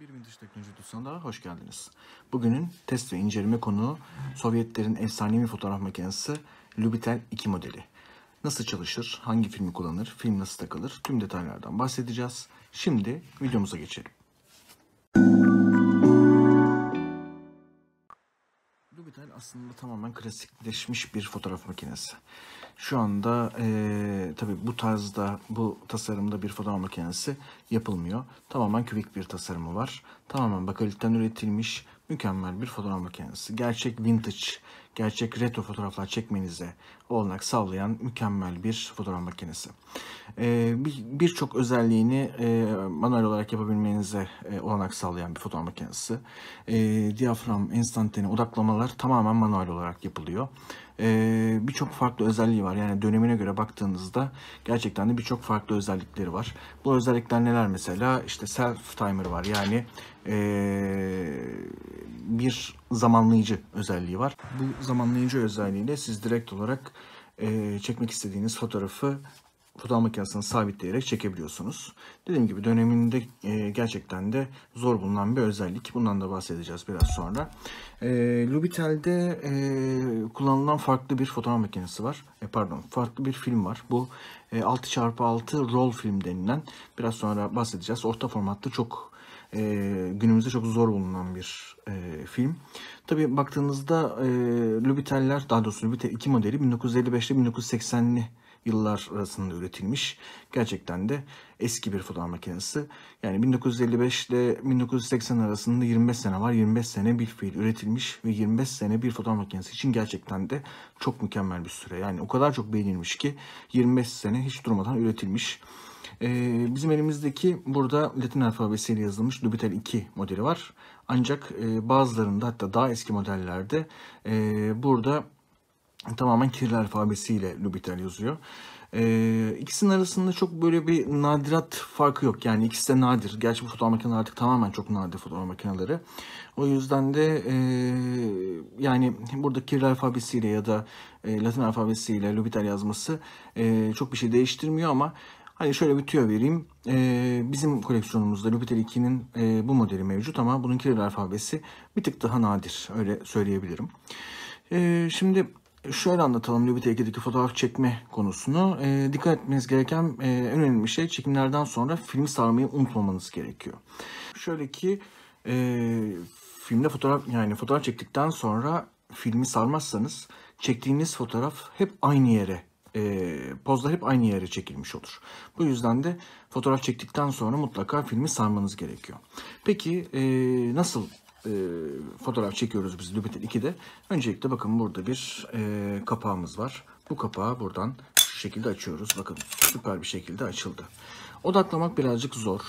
Bir Vintage Teknoloji Tutsanı'na hoş geldiniz. Bugünün test ve inceleme konuğu Sovyetlerin efsanevi fotoğraf makinesi Lubitel 2 modeli. Nasıl çalışır, hangi filmi kullanır, film nasıl takılır tüm detaylardan bahsedeceğiz. Şimdi videomuza geçelim. model aslında tamamen klasikleşmiş bir fotoğraf makinesi. Şu anda e, tabii bu tarzda, bu tasarımda bir fotoğraf makinesi yapılmıyor. Tamamen kübik bir tasarımı var. Tamamen bakalitten üretilmiş mükemmel bir fotoğraf makinesi. Gerçek vintage gerçek retro fotoğraflar çekmenize olanak sağlayan mükemmel bir fotoğraf makinesi. Ee, birçok özelliğini e, manuel olarak yapabilmenize e, olanak sağlayan bir fotoğraf makinesi. Ee, diyafram, enstantane, odaklamalar tamamen manuel olarak yapılıyor. Ee, birçok farklı özelliği var. Yani dönemine göre baktığınızda gerçekten de birçok farklı özellikleri var. Bu özellikler neler mesela? İşte self timer var. Yani ee, bir zamanlayıcı özelliği var. Bu zamanlayıcı özelliğiyle siz direkt olarak e, çekmek istediğiniz fotoğrafı fotoğraf makinesini sabitleyerek çekebiliyorsunuz. Dediğim gibi döneminde e, gerçekten de zor bulunan bir özellik. Bundan da bahsedeceğiz biraz sonra. E, Lubitel'de e, kullanılan farklı bir fotoğraf makinesi var. E, pardon farklı bir film var. Bu e, 6x6 roll film denilen biraz sonra bahsedeceğiz. Orta formatta çok e, günümüzde çok zor bulunan bir e, film. Tabi baktığınızda e, Lubitel'ler daha doğrusu Lubitel 2 modeli 1955 ile 1980'li yıllar arasında üretilmiş. Gerçekten de eski bir fotoğraf makinesi. Yani 1955 ile 1980 arasında 25 sene var. 25 sene bir fiil üretilmiş ve 25 sene bir fotoğraf makinesi için gerçekten de çok mükemmel bir süre. Yani o kadar çok beğenilmiş ki 25 sene hiç durmadan üretilmiş. E, bizim elimizdeki burada Latin alfabesiyle yazılmış Lubitel 2 modeli var. Ancak e, bazılarında hatta daha eski modellerde e, burada tamamen Kiril alfabesiyle Lubitel yazıyor. Ee, ikisinin arasında çok böyle bir nadirat farkı yok. Yani ikisi de nadir. Gerçi bu fotoğraf makineleri artık tamamen çok nadir fotoğraf makineleri. O yüzden de e, yani burada Kiril alfabesiyle ya da e, Latin alfabesiyle Lubitel yazması e, çok bir şey değiştirmiyor ama Hani şöyle bir tüyo vereyim. Ee, bizim koleksiyonumuzda Lupiter 2'nin e, bu modeli mevcut ama bunun Kiril alfabesi bir tık daha nadir. Öyle söyleyebilirim. Ee, şimdi şöyle anlatalım Lupiter 2'deki fotoğraf çekme konusunu. Ee, dikkat etmeniz gereken e, en önemli şey çekimlerden sonra filmi sarmayı unutmamanız gerekiyor. Şöyle ki e, filmde fotoğraf yani fotoğraf çektikten sonra filmi sarmazsanız çektiğiniz fotoğraf hep aynı yere e, pozlar hep aynı yere çekilmiş olur. Bu yüzden de fotoğraf çektikten sonra mutlaka filmi sarmanız gerekiyor. Peki e, nasıl e, fotoğraf çekiyoruz biz Lubetel 2'de? Öncelikle bakın burada bir e, kapağımız var. Bu kapağı buradan şu şekilde açıyoruz. Bakın süper bir şekilde açıldı. Odaklamak birazcık zor.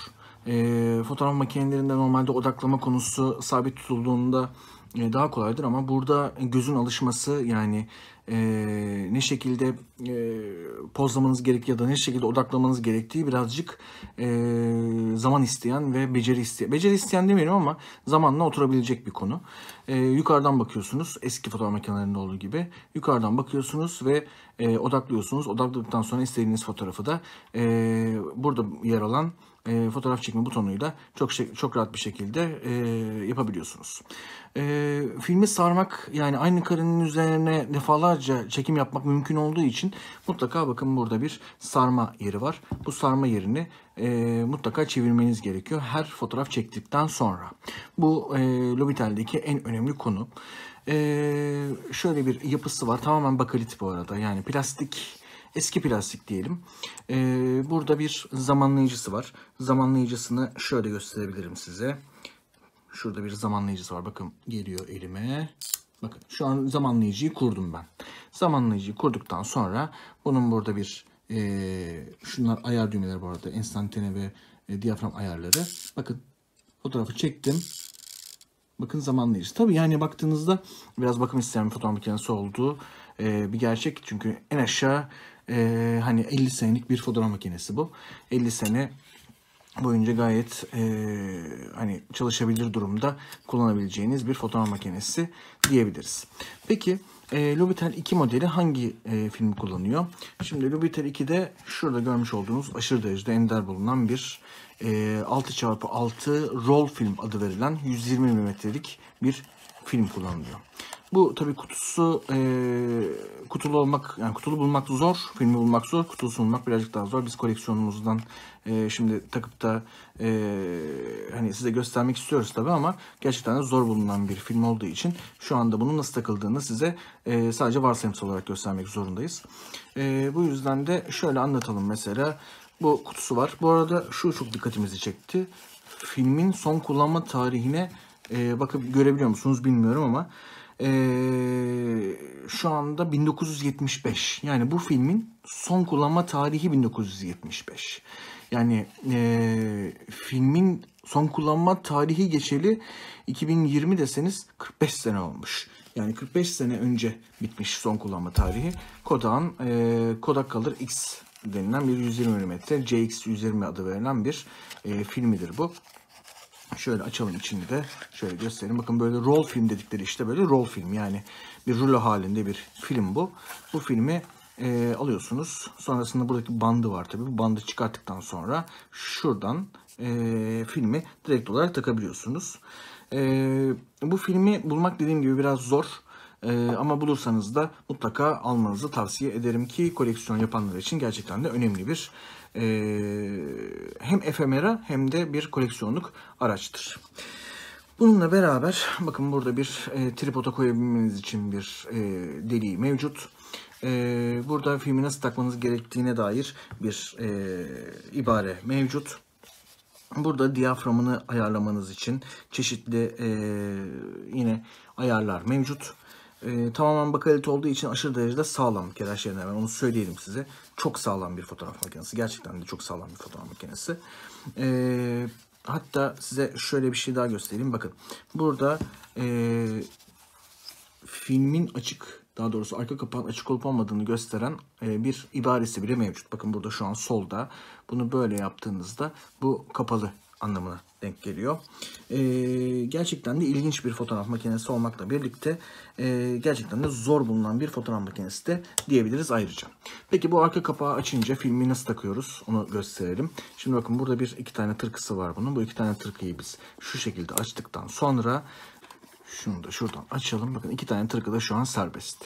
E, fotoğraf makinelerinde normalde odaklama konusu sabit tutulduğunda e, daha kolaydır ama burada gözün alışması yani e, ne şekilde e, pozlamanız gerek ya da ne şekilde odaklamanız gerektiği birazcık e, zaman isteyen ve beceri isteyen. Beceri isteyen demiyorum ama zamanla oturabilecek bir konu. E, yukarıdan bakıyorsunuz eski fotoğraf makinelerinde olduğu gibi. Yukarıdan bakıyorsunuz ve e, odaklıyorsunuz. Odakladıktan sonra istediğiniz fotoğrafı da e, burada yer alan e, fotoğraf çekme butonuyla çok çok rahat bir şekilde e, yapabiliyorsunuz. E, filmi sarmak yani aynı karenin üzerine defalar rahatça çekim yapmak mümkün olduğu için mutlaka bakın burada bir sarma yeri var. Bu sarma yerini e, mutlaka çevirmeniz gerekiyor her fotoğraf çektikten sonra. Bu e, Lobitel'deki en önemli konu. E, şöyle bir yapısı var tamamen bakalit bu arada yani plastik eski plastik diyelim. Ee, burada bir zamanlayıcısı var. Zamanlayıcısını şöyle gösterebilirim size. Şurada bir zamanlayıcısı var. Bakın geliyor elime. Bakın şu an zamanlayıcıyı kurdum ben. Zamanlayıcıyı kurduktan sonra bunun burada bir e, şunlar ayar düğmeleri bu arada enstantane ve e, diyafram ayarları. Bakın fotoğrafı çektim. Bakın zamanlayıcı. Tabii yani baktığınızda biraz bakım isteyen bir fotoğraf makinesi olduğu e, bir gerçek. Çünkü en aşağı e, hani 50 senelik bir fotoğraf makinesi bu. 50 sene boyunca gayet e, hani çalışabilir durumda kullanabileceğiniz bir fotoğraf makinesi diyebiliriz. Peki e, Lubitel 2 modeli hangi e, film kullanıyor? Şimdi Lubitel 2'de şurada görmüş olduğunuz aşırı derecede ender bulunan bir e, 6x6 roll film adı verilen 120 mm'lik bir film kullanılıyor. Bu tabii kutusu e, kutulu olmak yani kutulu bulmak zor, filmi bulmak zor, kutusunu bulmak birazcık daha zor. Biz koleksiyonumuzdan e, şimdi takıp da e, hani size göstermek istiyoruz tabii ama gerçekten de zor bulunan bir film olduğu için şu anda bunun nasıl takıldığını size e, sadece varsayımsal olarak göstermek zorundayız. E, bu yüzden de şöyle anlatalım mesela bu kutusu var. Bu arada şu çok dikkatimizi çekti. Filmin son kullanma tarihine e, bakıp görebiliyor musunuz bilmiyorum ama ee, şu anda 1975. Yani bu filmin son kullanma tarihi 1975. Yani e, filmin son kullanma tarihi geçeli 2020 deseniz 45 sene olmuş. Yani 45 sene önce bitmiş son kullanma tarihi. Kodak'ın e, Kodak Color X denilen bir 120 mm CX120 adı verilen bir e, filmidir bu. Şöyle açalım içini de. Şöyle göstereyim. Bakın böyle roll film dedikleri işte böyle roll film. Yani bir rulo halinde bir film bu. Bu filmi e, alıyorsunuz. Sonrasında buradaki bandı var tabi. Bu bandı çıkarttıktan sonra şuradan e, filmi direkt olarak takabiliyorsunuz. E, bu filmi bulmak dediğim gibi biraz zor. E, ama bulursanız da mutlaka almanızı tavsiye ederim ki koleksiyon yapanlar için gerçekten de önemli bir e, hem efemera hem de bir koleksiyonluk araçtır. Bununla beraber bakın burada bir e, tripoda koyabilmeniz için bir e, deliği mevcut. E, burada filmi nasıl takmanız gerektiğine dair bir e, ibare mevcut. Burada diyaframını ayarlamanız için çeşitli e, yine ayarlar mevcut. E, tamamen bakalit olduğu için aşırı derecede sağlam keraşen ben onu söyleyelim size. Çok sağlam bir fotoğraf makinesi. Gerçekten de çok sağlam bir fotoğraf makinesi. Ee, hatta size şöyle bir şey daha göstereyim. Bakın burada e, filmin açık daha doğrusu arka kapağın açık olup olmadığını gösteren e, bir ibaresi bile mevcut. Bakın burada şu an solda. Bunu böyle yaptığınızda bu kapalı anlamına denk geliyor. E, gerçekten de ilginç bir fotoğraf makinesi olmakla birlikte e, gerçekten de zor bulunan bir fotoğraf makinesi de diyebiliriz ayrıca. Peki bu arka kapağı açınca filmi nasıl takıyoruz onu gösterelim. Şimdi bakın burada bir iki tane tırkısı var bunun. Bu iki tane tırkıyı biz şu şekilde açtıktan sonra şunu da şuradan açalım. Bakın iki tane tırkı da şu an serbest.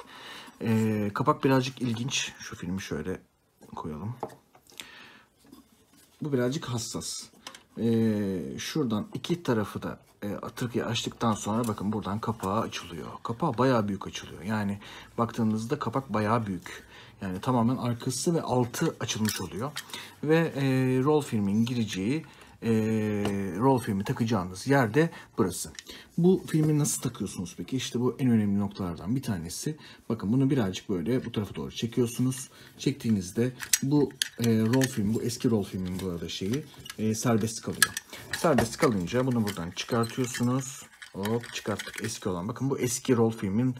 E, kapak birazcık ilginç. Şu filmi şöyle koyalım. Bu birazcık hassas e, şuradan iki tarafı da e, tırkıyı açtıktan sonra bakın buradan kapağı açılıyor. Kapağı bayağı büyük açılıyor. Yani baktığınızda kapak bayağı büyük. Yani tamamen arkası ve altı açılmış oluyor. Ve e, roll filmin gireceği e, roll filmi takacağınız yerde burası. Bu filmi nasıl takıyorsunuz peki? İşte bu en önemli noktalardan bir tanesi. Bakın bunu birazcık böyle bu tarafa doğru çekiyorsunuz. Çektiğinizde bu e, roll film, bu eski roll filmin bu arada şeyi e, serbest kalıyor. Serbest kalınca bunu buradan çıkartıyorsunuz. Hop çıkarttık eski olan. Bakın bu eski rol filmin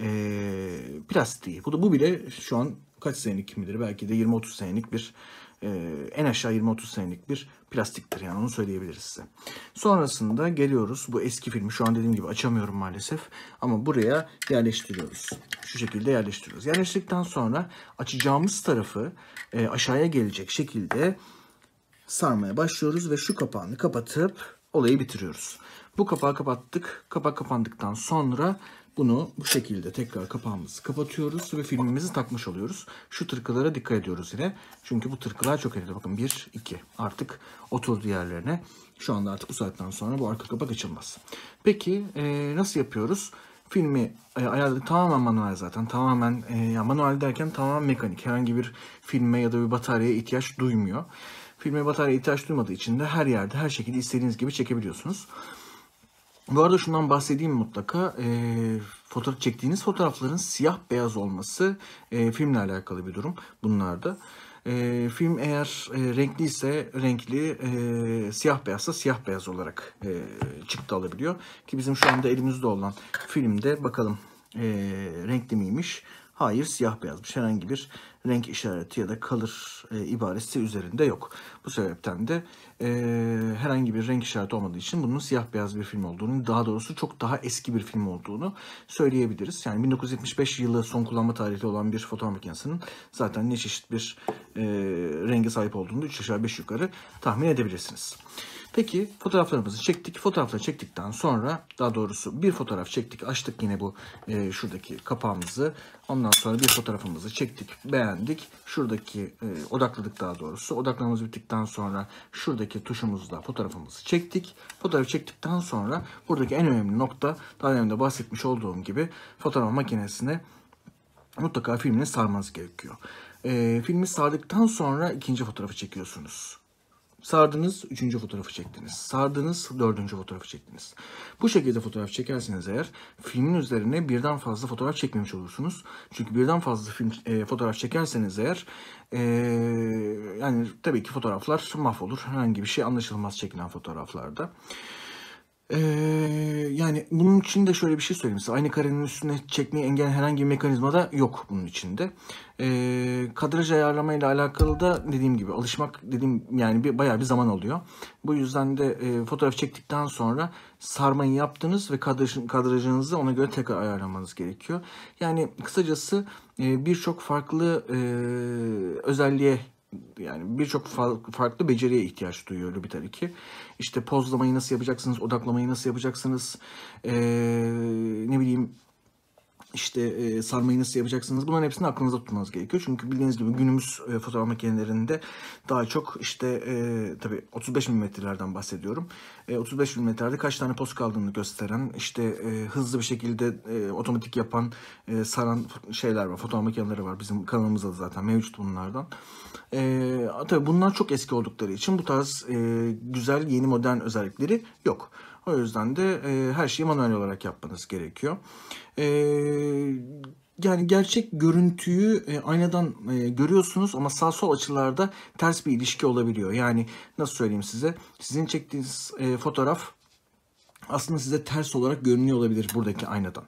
e, plastiği. Bu, da, bu bile şu an kaç senelik kim belki de 20-30 senelik bir e, en aşağı 20-30 senelik bir plastiktir yani onu söyleyebiliriz size. Sonrasında geliyoruz bu eski filmi şu an dediğim gibi açamıyorum maalesef ama buraya yerleştiriyoruz. Şu şekilde yerleştiriyoruz. Yerleştirdikten sonra açacağımız tarafı e, aşağıya gelecek şekilde sarmaya başlıyoruz ve şu kapağını kapatıp olayı bitiriyoruz. Bu kapağı kapattık. Kapak kapandıktan sonra bunu bu şekilde tekrar kapağımızı kapatıyoruz ve filmimizi takmış oluyoruz. Şu tırkılara dikkat ediyoruz yine. Çünkü bu tırkılar çok önemli. Bakın 1, 2 artık oturdu yerlerine. Şu anda artık bu saatten sonra bu arka kapak açılmaz. Peki e, nasıl yapıyoruz? Filmi e, ayarladık tamamen manuel zaten. Tamamen e, ya manuel derken tamamen mekanik. Herhangi bir filme ya da bir bataryaya ihtiyaç duymuyor. Filme batarya ihtiyaç duymadığı için de her yerde her şekilde istediğiniz gibi çekebiliyorsunuz. Bu arada şundan bahsedeyim mutlaka. E, fotoğraf çektiğiniz fotoğrafların siyah beyaz olması e, filmle alakalı bir durum bunlarda. E, ee, film eğer e, renkli ise renkli, e, siyah beyazsa siyah beyaz olarak e, çıktı alabiliyor. Ki bizim şu anda elimizde olan filmde bakalım e, renkli miymiş? Hayır siyah beyazmış. Herhangi bir renk işareti ya da kalır e, ibaresi üzerinde yok. Bu sebepten de e, herhangi bir renk işareti olmadığı için bunun siyah beyaz bir film olduğunu, daha doğrusu çok daha eski bir film olduğunu söyleyebiliriz. Yani 1975 yılı son kullanma tarihi olan bir fotoğraf makinesinin zaten ne çeşit bir e, renge sahip olduğunu 3 aşağı 5 yukarı tahmin edebilirsiniz. Peki fotoğraflarımızı çektik. Fotoğrafları çektikten sonra daha doğrusu bir fotoğraf çektik. Açtık yine bu e, şuradaki kapağımızı. Ondan sonra bir fotoğrafımızı çektik. Beğendik. Şuradaki e, odakladık daha doğrusu. Odaklamamız bittikten sonra şuradaki tuşumuzla fotoğrafımızı çektik. Fotoğrafı çektikten sonra buradaki en önemli nokta daha önce bahsetmiş olduğum gibi fotoğraf makinesine mutlaka filmini sarmanız gerekiyor. E, filmi sardıktan sonra ikinci fotoğrafı çekiyorsunuz. Sardınız, üçüncü fotoğrafı çektiniz. Sardınız, dördüncü fotoğrafı çektiniz. Bu şekilde fotoğraf çekerseniz eğer filmin üzerine birden fazla fotoğraf çekmemiş olursunuz. Çünkü birden fazla film e, fotoğraf çekerseniz eğer e, yani tabii ki fotoğraflar mahvolur. Herhangi bir şey anlaşılmaz çekilen fotoğraflarda. Ee, yani bunun için de şöyle bir şey söyleyeyim size. Aynı karenin üstüne çekmeyi engelleyen herhangi bir mekanizma da yok bunun içinde. Ee, kadraj ayarlama ile alakalı da dediğim gibi alışmak dediğim yani bir bayağı bir zaman oluyor. Bu yüzden de e, fotoğraf çektikten sonra sarmayı yaptınız ve kadraj, kadrajınızı ona göre tekrar ayarlamanız gerekiyor. Yani kısacası e, birçok farklı e, özelliğe yani birçok farklı beceriye ihtiyaç duyuyor Lübiter 2. İşte pozlamayı nasıl yapacaksınız, odaklamayı nasıl yapacaksınız, ee, ne bileyim işte e, sarmayı nasıl yapacaksınız bunların hepsini aklınızda tutmanız gerekiyor. Çünkü bildiğiniz gibi günümüz e, fotoğraf makinelerinde daha çok işte e, tabii 35 milimetrelerden bahsediyorum. 35 e, milimetrede kaç tane poz kaldığını gösteren, işte e, hızlı bir şekilde e, otomatik yapan, e, saran şeyler var, fotoğraf makineleri var. Bizim kanalımızda zaten mevcut bunlardan. E, tabii bunlar çok eski oldukları için bu tarz e, güzel yeni modern özellikleri yok. O yüzden de e, her şeyi manuel olarak yapmanız gerekiyor. Eee yani gerçek görüntüyü e, aynadan e, görüyorsunuz ama sağ sol açılarda ters bir ilişki olabiliyor. Yani nasıl söyleyeyim size? Sizin çektiğiniz e, fotoğraf aslında size ters olarak görünüyor olabilir buradaki aynadan.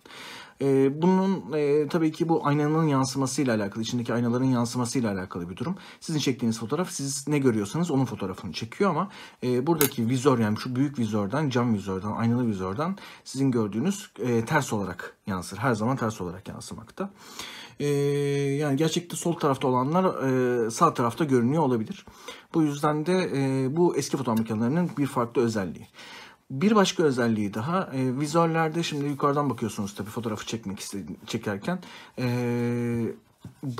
E, bunun e, tabii ki bu aynanın yansımasıyla alakalı, içindeki aynaların yansımasıyla alakalı bir durum. Sizin çektiğiniz fotoğraf siz ne görüyorsanız onun fotoğrafını çekiyor ama e, buradaki vizör yani şu büyük vizörden, cam vizörden, aynalı vizörden sizin gördüğünüz e, ters olarak yansır. Her zaman ters olarak yansımakta. E, yani gerçekte sol tarafta olanlar e, sağ tarafta görünüyor olabilir. Bu yüzden de e, bu eski fotoğraf makinelerinin bir farklı özelliği. Bir başka özelliği daha e, vizörlerde şimdi yukarıdan bakıyorsunuz tabii fotoğrafı çekmek istedi, çekerken e,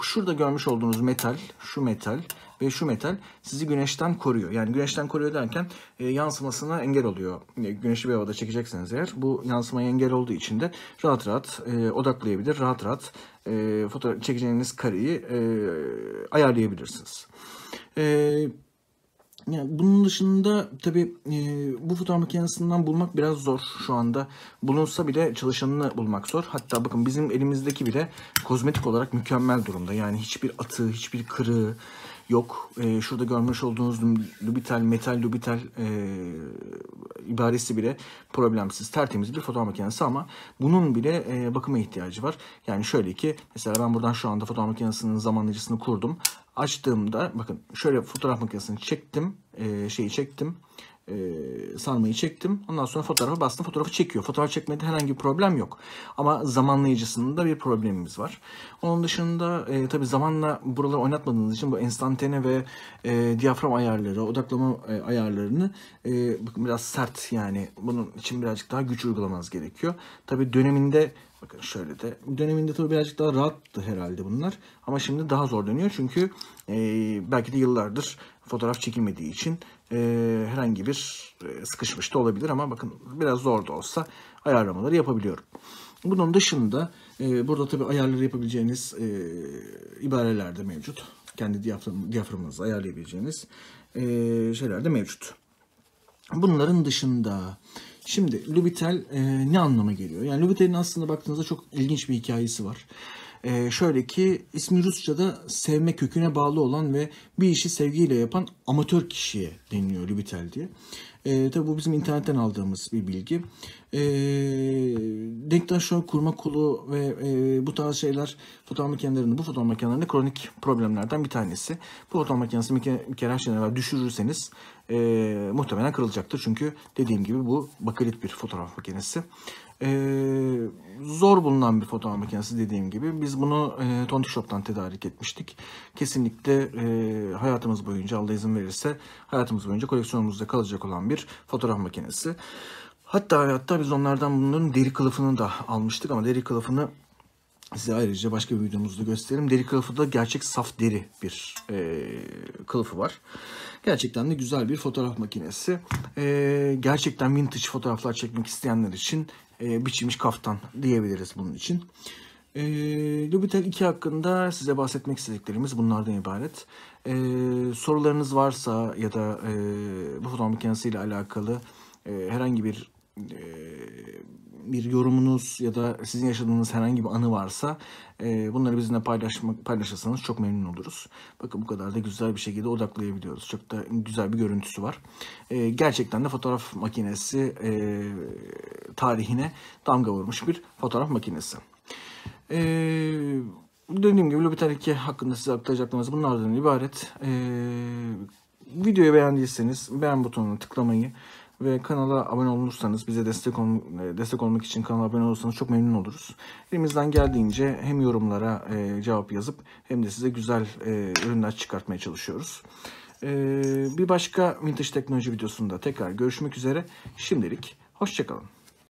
şurada görmüş olduğunuz metal, şu metal ve şu metal sizi güneşten koruyor. Yani güneşten koruyor derken e, yansımasına engel oluyor. E, güneşli bir havada çekecekseniz eğer bu yansımaya engel olduğu için de rahat rahat e, odaklayabilir, rahat rahat e, fotoğraf çekeceğiniz kareyi e, ayarlayabilirsiniz. Evet. Yani bunun dışında tabi e, bu fotoğraf makinesinden bulmak biraz zor şu anda. Bulunsa bile çalışanını bulmak zor. Hatta bakın bizim elimizdeki bile kozmetik olarak mükemmel durumda. Yani hiçbir atığı hiçbir kırığı yok. E, şurada görmüş olduğunuz lubital, metal lubital e, ibaresi bile problemsiz, tertemiz bir fotoğraf makinesi ama bunun bile e, bakıma ihtiyacı var. Yani şöyle ki mesela ben buradan şu anda fotoğraf makinesinin zamanlayıcısını kurdum. Açtığımda bakın şöyle fotoğraf makinesini çektim, e, şeyi çektim e, sarmayı çektim. Ondan sonra fotoğrafa bastım. Fotoğrafı çekiyor. Fotoğraf çekmedi, herhangi bir problem yok. Ama zamanlayıcısında bir problemimiz var. Onun dışında e, tabi zamanla buraları oynatmadığınız için bu enstantane ve e, diyafram ayarları, odaklama e, ayarlarını e, biraz sert yani bunun için birazcık daha güç uygulamanız gerekiyor. Tabi döneminde Bakın şöyle de döneminde tabi birazcık daha rahattı herhalde bunlar. Ama şimdi daha zor dönüyor çünkü e, belki de yıllardır fotoğraf çekilmediği için e, herhangi bir e, sıkışmış da olabilir ama bakın biraz zor da olsa ayarlamaları yapabiliyorum. Bunun dışında e, burada tabi ayarları yapabileceğiniz e, ibareler de mevcut. Kendi diyafram, diyaframınızı ayarlayabileceğiniz e, şeyler de mevcut. Bunların dışında şimdi Lubitel e, ne anlama geliyor? Yani Lubitel'in aslında baktığınızda çok ilginç bir hikayesi var. E, şöyle ki ismi Rusça'da sevme köküne bağlı olan ve bir işi sevgiyle yapan amatör kişiye deniliyor libitel diye. E, ee, tabi bu bizim internetten aldığımız bir bilgi. E, ee, Denktaşlar kurma kolu ve e, bu tarz şeyler fotoğraf makinelerinde, bu fotoğraf makinelerinde kronik problemlerden bir tanesi. Bu fotoğraf makinesini bir kere, her şeyden düşürürseniz e, muhtemelen kırılacaktır. Çünkü dediğim gibi bu bakilit bir fotoğraf makinesi. E, zor bulunan bir fotoğraf makinesi dediğim gibi. Biz bunu e, Tontik Shop'tan tedarik etmiştik. Kesinlikle e, hayatımız boyunca Allah izin verirse hayatımız boyunca koleksiyonumuzda kalacak olan bir fotoğraf makinesi. Hatta hatta biz onlardan bunun deri kılıfını da almıştık ama deri kılıfını size ayrıca başka bir videomuzda gösterelim. Deri kılıfı da gerçek saf deri bir e, kılıfı var. Gerçekten de güzel bir fotoğraf makinesi. E, gerçekten vintage fotoğraflar çekmek isteyenler için e, biçilmiş kaftan diyebiliriz bunun için. E, Lubitel 2 hakkında size bahsetmek istediklerimiz bunlardan ibaret. E, sorularınız varsa ya da e, bu fotoğraf makinesiyle alakalı e, herhangi bir e, bir yorumunuz ya da sizin yaşadığınız herhangi bir anı varsa e, bunları bizimle paylaşmak, paylaşırsanız çok memnun oluruz. Bakın bu kadar da güzel bir şekilde odaklayabiliyoruz. Çok da güzel bir görüntüsü var. E, gerçekten de fotoğraf makinesi e, tarihine damga vurmuş bir fotoğraf makinesi. Eee dediğim gibi Lobiter 2 hakkında size aktaracaklarımız bunlardan ibaret. Ee, videoyu beğendiyseniz beğen butonuna tıklamayı, ve kanala abone olursanız bize destek ol e, destek olmak için kanala abone olursanız çok memnun oluruz. Elimizden geldiğince hem yorumlara e, cevap yazıp hem de size güzel e, ürünler çıkartmaya çalışıyoruz. E, bir başka vintage teknoloji videosunda tekrar görüşmek üzere. Şimdilik hoşçakalın.